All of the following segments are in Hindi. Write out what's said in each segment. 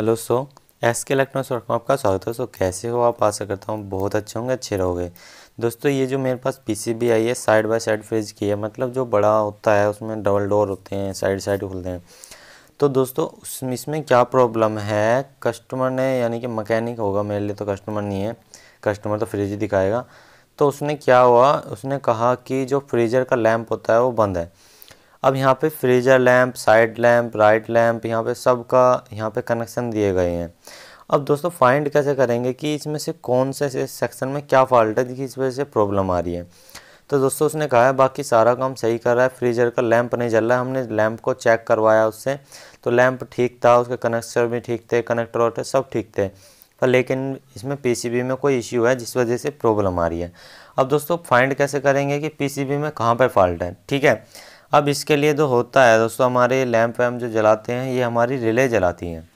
hello so S K electronics work में आपका स्वागत है सो कैसे हो आप आशा करता हूँ बहुत अच्छे होंगे अच्छे रहोगे दोस्तों ये जो मेरे पास पीसीबी आई है साइड बाय साइड फ्रिज की है मतलब जो बड़ा होता है उसमें डबल डोर होते हैं साइड साइड खुलते हैं तो दोस्तों इसमें क्या प्रॉब्लम है कस्टमर ने यानी कि मकैनिक होगा मेरे लिए तो कस्टमर नहीं है कस्टमर तो फ्रिज ही दिखाएगा तो उसने क्या हुआ उसने कहा कि जो फ्रीजर का लैम्प होता है वो बंद है अब यहाँ पे freezer lamp side lamp right lamp यहाँ पे सब का यहाँ पे कनेक्शन दिए गए हैं अब दोस्तों फाइंड कैसे करेंगे कि इसमें से कौन से सेक्शन में क्या फॉल्ट है जिसकी इस वजह से प्रॉब्लम आ रही है तो दोस्तों उसने कहा है बाकी सारा काम सही कर रहा है फ्रीजर का लैंप नहीं जल रहा है हमने लैंप को चेक करवाया उससे तो लैंप ठीक था उसके कनेक्टर भी ठीक थे कनेक्टर वोटर सब ठीक थे पर लेकिन इसमें पीसीबी में कोई इश्यू है जिस वजह से प्रॉब्लम आ रही है अब दोस्तों फाइंड कैसे करेंगे कि पीसीबी में कहाँ पर फॉल्ट है ठीक है अब इसके लिए तो होता है दोस्तों हमारे लैम्प वैम्प जो जलाते हैं ये हमारी रिले जलाती हैं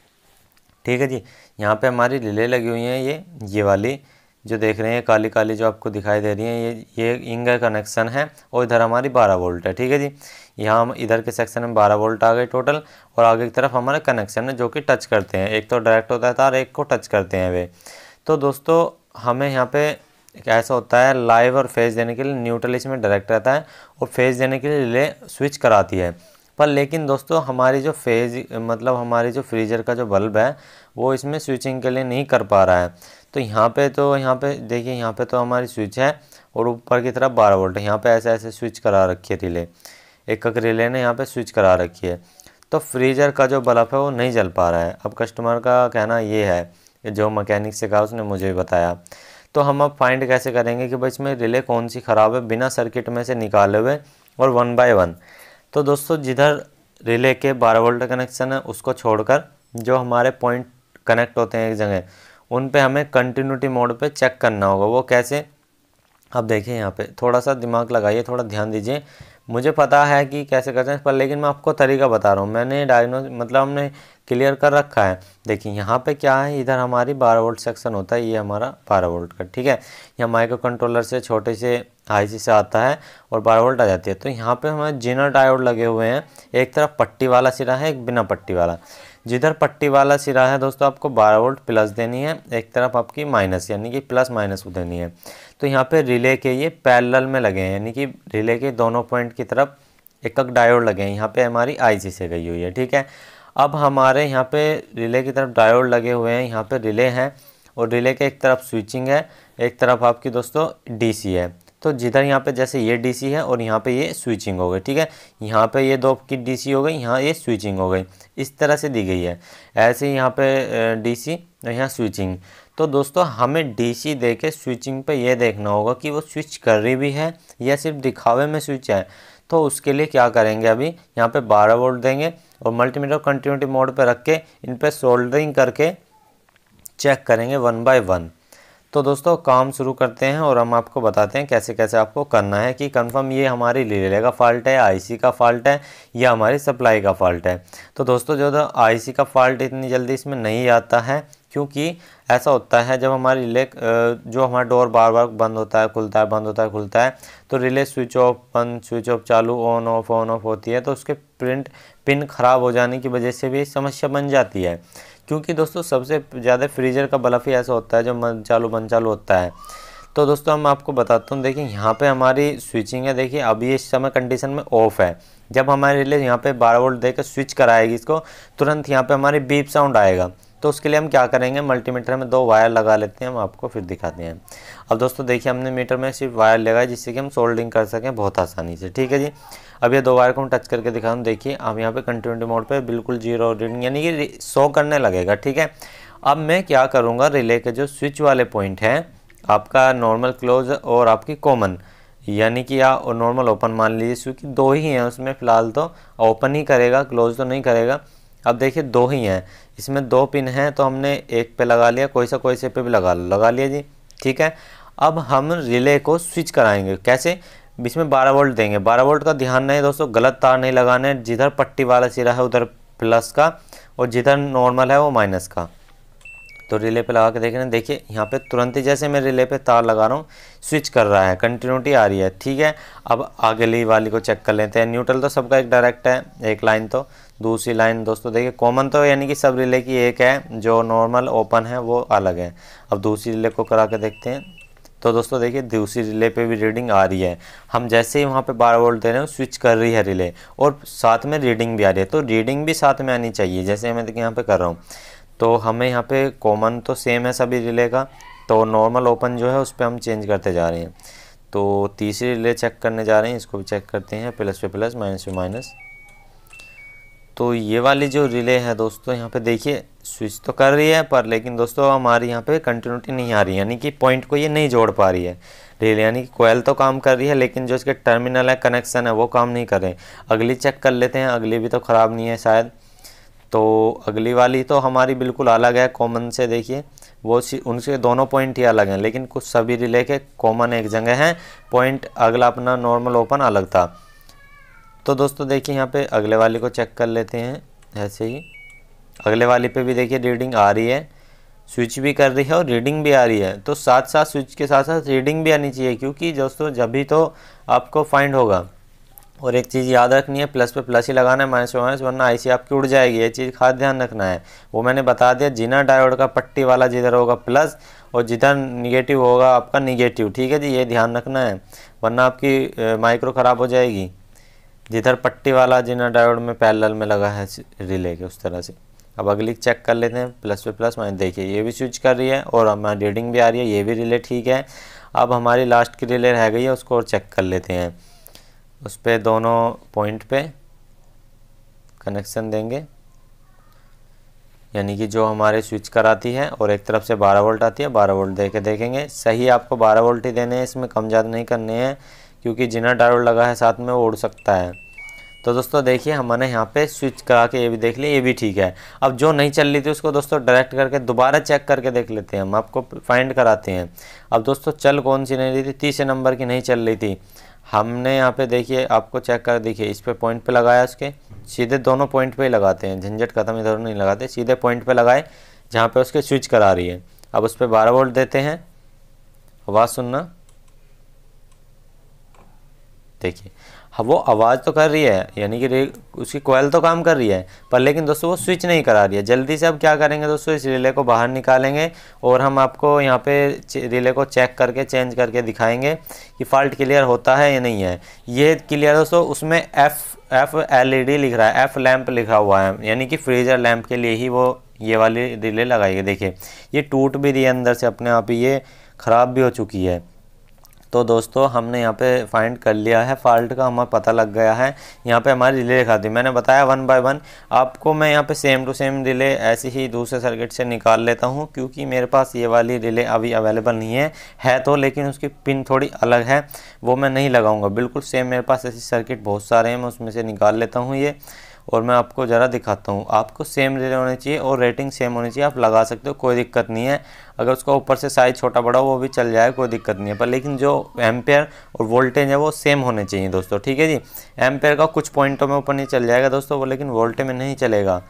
ठीक है जी यहाँ पे हमारी रिले लगी हुई हैं ये ये वाली जो देख रहे हैं काली काली जो आपको दिखाई दे रही हैं ये ये इंग कनेक्शन है और इधर हमारी 12 वोल्ट है ठीक है जी यहाँ हम इधर के सेक्शन में 12 वोल्ट आ गए टोटल और आगे की तरफ हमारे कनेक्शन है जो कि टच करते हैं एक तो डायरेक्ट होता है तार एक को टच करते हैं वे तो दोस्तों हमें यहाँ पर एक ऐसा होता है लाइव और फेज देने के लिए न्यूट्रल इसमें डायरेक्ट रहता है और फेज देने के लिए स्विच कराती है पर लेकिन दोस्तों हमारी जो फेज मतलब हमारी जो फ्रीजर का जो बल्ब है वो इसमें स्विचिंग के लिए नहीं कर पा रहा है तो यहाँ पे तो यहाँ पे देखिए यहाँ पे तो हमारी स्विच है और ऊपर की तरफ बारह वोल्ट यहाँ पे ऐसे ऐसे स्विच करा रखी है रिले एक एक रिले ने यहाँ पे स्विच करा रखी है तो फ्रीजर का जो बल्ब है वो नहीं जल पा रहा है अब कस्टमर का कहना ये है जो मकैनिक से कहा उसने मुझे भी बताया तो हम अब फाइंड कैसे करेंगे कि भाई इसमें रिले कौन सी ख़राब है बिना सर्किट में से निकाले हुए और वन बाय वन तो दोस्तों जिधर रिले के बारह वोल्ट कनेक्शन है उसको छोड़कर जो हमारे पॉइंट कनेक्ट होते हैं एक जगह उन पे हमें कंटिन्यूटी मोड पे चेक करना होगा वो कैसे अब देखिए यहाँ पे थोड़ा सा दिमाग लगाइए थोड़ा ध्यान दीजिए मुझे पता है कि कैसे करते हैं पर लेकिन मैं आपको तरीका बता रहा हूँ मैंने डायग्नोज मतलब हमने क्लियर कर रखा है देखिए यहाँ पे क्या है इधर हमारी बारह वोल्ट सेक्शन होता है ये हमारा बारह वोल्ट का ठीक है यहाँ माइक्रो कंट्रोलर से छोटे से आईसी से आता है और बारह वोल्ट आ जाती है तो यहाँ पर हमारे जिनर डायोड लगे हुए हैं एक तरफ पट्टी वाला सिरा है एक बिना पट्टी वाला जिधर पट्टी वाला सिरा है दोस्तों आपको 12 वोल्ट प्लस देनी है एक तरफ आपकी माइनस यानी कि प्लस माइनस देनी है तो यहाँ पे रिले के ये पैरेलल में लगे हैं यानी कि रिले के दोनों पॉइंट की तरफ एक एक डायोड लगे हैं यहाँ पे हमारी आईसी से गई हुई है ठीक है अब हमारे यहाँ पे रिले की तरफ डायोड लगे हुए हैं यहाँ पर रिले हैं और रिले के एक तरफ स्विचिंग है एक तरफ आपकी दोस्तों डी है तो जिधर यहाँ पे जैसे ये डीसी है और यहाँ पे ये स्विचिंग हो गई ठीक है यहाँ पे ये दो की डीसी हो गई यहाँ ये स्विचिंग हो गई इस तरह से दी गई है ऐसे यहाँ पे डीसी और यहाँ स्विचिंग तो दोस्तों हमें डीसी देके स्विचिंग पे ये देखना होगा कि वो स्विच कर रही भी है या सिर्फ दिखावे में स्विच है तो उसके लिए क्या करेंगे अभी यहाँ पर बारह वोल्ट देंगे और मल्टीमीटर कंटिन्यूटी मोड पर रख के इन पर सोल्डरिंग करके चेक करेंगे वन बाय वन तो दोस्तों काम शुरू करते हैं और हम आपको बताते हैं कैसे कैसे आपको करना है कि कंफर्म ये हमारी रिले का फॉल्ट है आईसी का फॉल्ट है या हमारी सप्लाई का फॉल्ट है तो दोस्तों जो आईसी तो का फॉल्ट इतनी जल्दी इसमें नहीं आता है क्योंकि ऐसा होता है जब हमारे रिले जो हमारा डोर बार बार बंद होता है खुलता है बंद होता है खुलता है तो रिले स्विच ऑफ बंद स्विच ऑफ चालू ऑन ऑफ ऑन ऑफ होती है तो उसके प्रिंट पिन ख़राब हो जाने की वजह से भी समस्या बन जाती है क्योंकि दोस्तों सबसे ज़्यादा फ्रीजर का बलफ ही ऐसा होता है जो मन चालू बंद चालू होता है तो दोस्तों हम आपको बताता हूँ देखिए यहाँ पे हमारी स्विचिंग है देखिए अभी इस समय कंडीशन में ऑफ है जब हमारे रिले यहाँ पे बारह वोल्ट देकर स्विच कराएगी इसको तुरंत यहाँ पे हमारी बीप साउंड आएगा तो उसके लिए हम क्या करेंगे मल्टीमीटर में दो वायर लगा लेते हैं हम आपको फिर दिखाते हैं अब दोस्तों देखिए हमने मीटर में सिर्फ वायर लगाया जिससे कि हम सोल्डिंग कर सकें बहुत आसानी से ठीक है जी अब ये दो वायर को हम टच करके दिखा देखिए आप यहाँ पे कंटिन्यूटी मोड पे बिल्कुल जीरो रीडिंग यानी कि शो करने लगेगा ठीक है अब मैं क्या करूँगा रिले के जो स्विच वाले पॉइंट हैं आपका नॉर्मल क्लोज और आपकी कॉमन यानी कि या नॉर्मल ओपन मान लीजिए क्योंकि दो ही हैं उसमें फ़िलहाल तो ओपन ही करेगा क्लोज तो नहीं करेगा अब देखिए दो ही हैं इसमें दो पिन हैं तो हमने एक पे लगा लिया कोई सा कोई से पे भी लगा लगा लिया जी ठीक है अब हम रिले को स्विच कराएंगे कैसे इसमें बारह वोल्ट देंगे बारह वोल्ट का ध्यान नहीं दोस्तों गलत तार नहीं लगाना है जिधर पट्टी वाला सिरा है उधर प्लस का और जिधर नॉर्मल है वो माइनस का तो रिले पे लगा के देख रहे हैं देखिए यहाँ पे तुरंत ही जैसे मैं रिले पे तार लगा रहा हूँ स्विच कर रहा है कंटिन्यूटी आ रही है ठीक है अब अगली वाली को चेक कर लेते हैं न्यूट्रल तो सबका एक डायरेक्ट है एक लाइन तो दूसरी लाइन दोस्तों देखिए कॉमन तो यानी कि सब रिले की एक है जो नॉर्मल ओपन है वो अलग है अब दूसरी रिले को करा के देखते हैं तो दोस्तों देखिए दूसरी रिले पे भी रीडिंग आ रही है हम जैसे ही वहाँ पे बारह वोल्ट दे रहे हैं स्विच कर रही है रिले और साथ में रीडिंग भी आ रही है तो रीडिंग भी साथ में आनी चाहिए जैसे मैं देखिए यहाँ पे कर रहा हूँ तो हमें यहाँ पर कॉमन तो सेम है सभी रिले का तो नॉर्मल ओपन जो है उस पर हम चेंज करते जा रहे हैं तो तीसरी रिले चेक करने जा रहे हैं इसको भी चेक करते हैं प्लस पे प्लस माइनस पे माइनस तो ये वाली जो रिले है दोस्तों यहाँ पे देखिए स्विच तो कर रही है पर लेकिन दोस्तों हमारी यहाँ पे कंटिन्यूटी नहीं आ रही यानी कि पॉइंट को ये नहीं जोड़ पा रही है रिले यानी कि कोयल तो काम कर रही है लेकिन जो इसके टर्मिनल है कनेक्शन है वो काम नहीं कर रहे अगली चेक कर लेते हैं अगली भी तो ख़राब नहीं है शायद तो अगली वाली तो हमारी बिल्कुल अलग है कॉमन से देखिए वो उनके दोनों पॉइंट ही अलग हैं लेकिन कुछ सभी रिले के कॉमन एक जगह हैं पॉइंट अगला अपना नॉर्मल ओपन अलग था तो दोस्तों देखिए यहाँ पे अगले वाले को चेक कर लेते हैं ऐसे ही अगले वाले पे भी देखिए रीडिंग आ रही है स्विच भी कर रही है और रीडिंग भी आ रही है तो साथ साथ स्विच के साथ साथ रीडिंग भी आनी चाहिए क्योंकि दोस्तों जब भी तो आपको फाइंड होगा और एक चीज़ याद रखनी है प्लस पे प्लस ही लगाना है माइनस पे माइनस वरना आईसी आपकी उड़ जाएगी ये चीज़ खास ध्यान रखना है वो मैंने बता दिया जिना डायोड का पट्टी वाला जिधर होगा प्लस और जिधर निगेटिव होगा आपका निगेटिव ठीक है जी ये ध्यान रखना है वरना आपकी माइक्रो ख़राब हो जाएगी जिधर पट्टी वाला जिना डायोड में पैरेलल में लगा है रिले के उस तरह से अब अगली चेक कर लेते हैं प्लस पे प्लस माइनस देखिए ये भी स्विच कर रही है और हमारी रीडिंग भी आ रही है ये भी रिले ठीक है अब हमारी लास्ट की रिले रह गई है उसको और चेक कर लेते हैं उस पर दोनों पॉइंट पे कनेक्शन देंगे यानी कि जो हमारे स्विच कराती है और एक तरफ से 12 वोल्ट आती है 12 वोल्ट दे के देखेंगे सही आपको 12 वोल्ट ही देने हैं इसमें कम ज़्यादा नहीं करने हैं क्योंकि जिना डायोड लगा है साथ में वो उड़ सकता है तो दोस्तों देखिए हमने यहाँ पे स्विच करा के ये भी देख लिया ये भी ठीक है अब जो नहीं चल रही थी उसको दोस्तों डायरेक्ट करके दोबारा चेक करके देख लेते हैं हम आपको फाइंड कराते हैं अब दोस्तों चल कौन सी नहीं रही थी तीसरे नंबर की नहीं चल रही थी हमने यहाँ पे देखिए आपको चेक कर देखिए इस पर पॉइंट पर लगाया उसके सीधे दोनों पॉइंट पर ही लगाते हैं झंझट खत्म इधर नहीं लगाते सीधे पॉइंट पर लगाए जहाँ पर उसके स्विच करा रही है अब उस पर बारह वोल्ट देते हैं आवाज़ सुनना देखिए हाँ वो आवाज़ तो कर रही है यानी कि उसकी कोयल तो काम कर रही है पर लेकिन दोस्तों वो स्विच नहीं करा रही है जल्दी से अब क्या करेंगे दोस्तों इस रिले को बाहर निकालेंगे और हम आपको यहाँ पे रिले को चेक करके चेंज करके दिखाएंगे कि फ़ॉल्ट क्लियर होता है या नहीं है ये क्लियर दोस्तों उसमें एफ़ एफ़ एल लिख रहा है एफ़ लैम्प लिखा हुआ है यानी कि फ्रीजर लैम्प के लिए ही वो ये वाली रिले लगाई है देखिए ये टूट भी रही है अंदर से अपने आप ही ये ख़राब भी हो चुकी है तो दोस्तों हमने यहाँ पे फाइंड कर लिया है फॉल्ट का हमें पता लग गया है यहाँ पे हमारी रिले दिखा दी मैंने बताया वन बाय वन आपको मैं यहाँ पे सेम टू सेम रिले ऐसे ही दूसरे सर्किट से निकाल लेता हूँ क्योंकि मेरे पास ये वाली रिले अभी अवेलेबल नहीं है है तो लेकिन उसकी पिन थोड़ी अलग है वो मैं नहीं लगाऊँगा बिल्कुल सेम मेरे पास ऐसी सर्किट बहुत सारे हैं मैं उसमें से निकाल लेता हूँ ये और मैं आपको ज़रा दिखाता हूँ आपको सेम रेट होने चाहिए और रेटिंग सेम होनी चाहिए आप लगा सकते हो कोई दिक्कत नहीं है अगर उसका ऊपर से साइज़ छोटा बड़ा वो भी चल जाए कोई दिक्कत नहीं है पर लेकिन जो एम्पेयर और वोल्टेज है वो सेम होने चाहिए दोस्तों ठीक है जी एम्पेयर का कुछ पॉइंटों में ऊपर नहीं चल जाएगा दोस्तों वो लेकिन वोल्टेज में नहीं चलेगा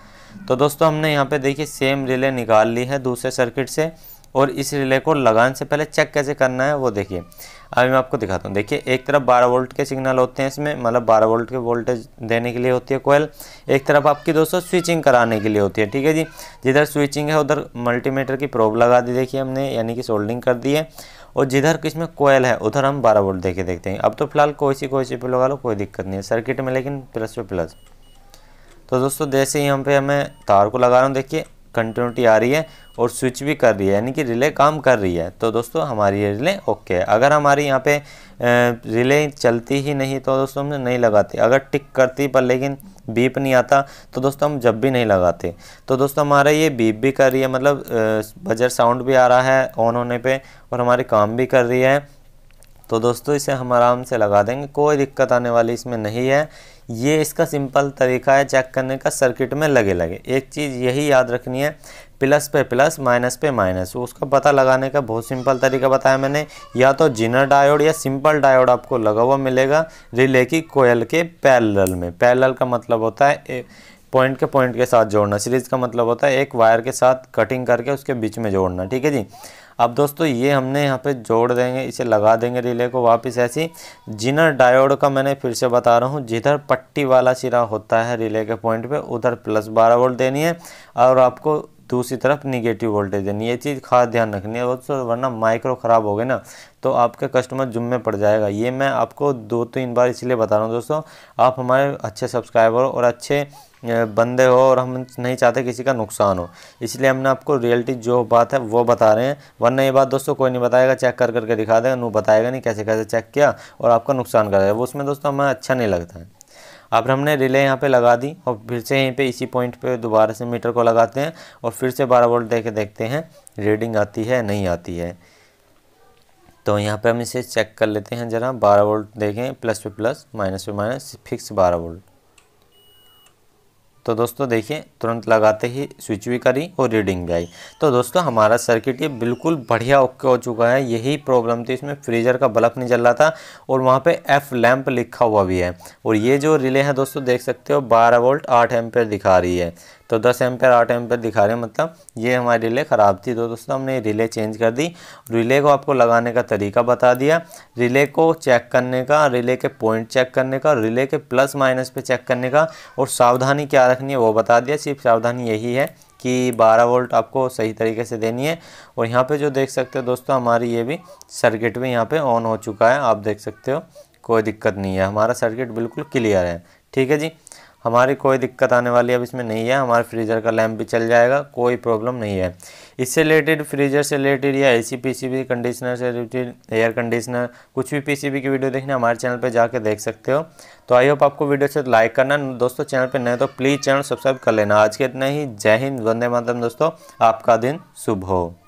तो दोस्तों हमने यहाँ पर देखिए सेम रिले निकाल ली है दूसरे सर्किट से और इस रिले को लगाने से पहले चेक कैसे करना है वो देखिए अभी मैं आपको दिखाता हूँ देखिए एक तरफ 12 वोल्ट के सिग्नल होते हैं इसमें मतलब 12 वोल्ट के वोल्टेज देने के लिए होती है कोयल एक तरफ आपकी दोस्तों स्विचिंग कराने के लिए होती है ठीक है जी जिधर स्विचिंग है उधर मल्टीमीटर की प्रोब लगा दी देखिए हमने यानी कि सोल्डिंग कर दी है और जिधर में कोयल है उधर हम बारह वोल्ट देखे देखते हैं अब तो फिलहाल कोई सी कोई सी पे लगा लो कोई दिक्कत नहीं है सर्किट में लेकिन प्लस पे प्लस तो दोस्तों जैसे ही हम पे हमें तार को लगा रहा हूँ देखिए कंटिन्यूटी आ रही है और स्विच भी कर रही है यानी कि रिले काम कर रही है तो दोस्तों हमारी ये रिले ओके है अगर हमारी यहाँ पे रिले चलती ही नहीं तो दोस्तों हम नहीं लगाते अगर टिक करती पर लेकिन बीप नहीं आता तो दोस्तों हम जब भी नहीं लगाते तो दोस्तों हमारा ये बीप भी कर रही है मतलब बजर साउंड भी आ रहा है ऑन होने पर और हमारे काम भी कर रही है तो दोस्तों इसे हम आराम से लगा देंगे कोई दिक्कत आने वाली इसमें नहीं है ये इसका सिंपल तरीका है चेक करने का सर्किट में लगे लगे एक चीज़ यही याद रखनी है प्लस पे प्लस माइनस पे माइनस उसका पता लगाने का बहुत सिंपल तरीका बताया मैंने या तो जिनर डायोड या सिंपल डायोड आपको लगा हुआ मिलेगा रिले की कोयल के पैरल में पैरल का मतलब होता है पॉइंट के पॉइंट के साथ जोड़ना सीरीज का मतलब होता है एक वायर के साथ कटिंग करके उसके बीच में जोड़ना ठीक है जी अब दोस्तों ये हमने यहाँ पे जोड़ देंगे इसे लगा देंगे रिले को वापस ऐसी जिनर डायोड का मैंने फिर से बता रहा हूँ जिधर पट्टी वाला सिरा होता है रिले के पॉइंट पे उधर प्लस बारह वोल्ट देनी है और आपको दूसरी तरफ निगेटिव वोल्टेज देनी ये चीज़ खास ध्यान रखनी है दोस्तों वरना माइक्रो ख़राब हो गए ना तो आपके कस्टमर जुम्मे पड़ जाएगा ये मैं आपको दो तीन बार इसलिए बता रहा हूँ दोस्तों आप हमारे अच्छे सब्सक्राइबर और अच्छे बंदे हो और हम नहीं चाहते किसी का नुकसान हो इसलिए हमने आपको रियलिटी जो बात है वो बता रहे हैं वरना ये बात दोस्तों कोई नहीं बताएगा चेक कर करके दिखा देगा नू बताएगा नहीं कैसे कैसे चेक किया और आपका नुकसान कर देगा वो उसमें दोस्तों हमें अच्छा नहीं लगता है अब हमने रिले यहाँ पे लगा दी और फिर से यहीं पे इसी पॉइंट पे दोबारा से मीटर को लगाते हैं और फिर से 12 वोल्ट दे के देखते हैं रीडिंग आती है नहीं आती है तो यहाँ पे हम इसे चेक कर लेते हैं ज़रा 12 वोल्ट देखें प्लस पे प्लस माइनस पे माइनस फिक्स 12 वोल्ट तो दोस्तों देखिए तुरंत लगाते ही स्विच भी करी और रीडिंग भी आई तो दोस्तों हमारा सर्किट ये बिल्कुल बढ़िया ओके हो चुका है यही प्रॉब्लम थी इसमें फ्रीजर का बल्ब नहीं जल रहा था और वहाँ पे एफ लैंप लिखा हुआ भी है और ये जो रिले है दोस्तों देख सकते हो बारह वोल्ट आठ एम्पेयर दिखा रही है तो 10 एम्पेयर 8 एम्पेयर दिखा रहे हैं मतलब ये हमारी रिले ख़राब थी तो दोस्तों हमने रिले चेंज कर दी रिले को आपको लगाने का तरीका बता दिया रिले को चेक करने का रिले के पॉइंट चेक करने का रिले के प्लस माइनस पे चेक करने का और सावधानी क्या रखनी है वो बता दिया सिर्फ सावधानी यही है कि 12 वोल्ट आपको सही तरीके से देनी है और यहाँ पर जो देख सकते हो दोस्तों हमारी ये भी सर्किट भी यहाँ पर ऑन हो चुका है आप देख सकते हो कोई दिक्कत नहीं है हमारा सर्किट बिल्कुल क्लियर है ठीक है जी हमारी कोई दिक्कत आने वाली अब इसमें नहीं है हमारे फ्रीज़र का लैम्प भी चल जाएगा कोई प्रॉब्लम नहीं है इससे रिलेटेड फ्रीजर से रिलेटेड या एसी पीसीबी कंडीशनर से रिलेटेड एयर कंडीशनर कुछ भी पीसीबी की वीडियो देखना हमारे चैनल पर जाके देख सकते हो तो आई होप आपको वीडियो से लाइक करना दोस्तों चैनल पर नए तो प्लीज़ चैनल सब्सक्राइब कर लेना आज के इतना ही जय हिंद वंदे मातम दोस्तों आपका दिन शुभ हो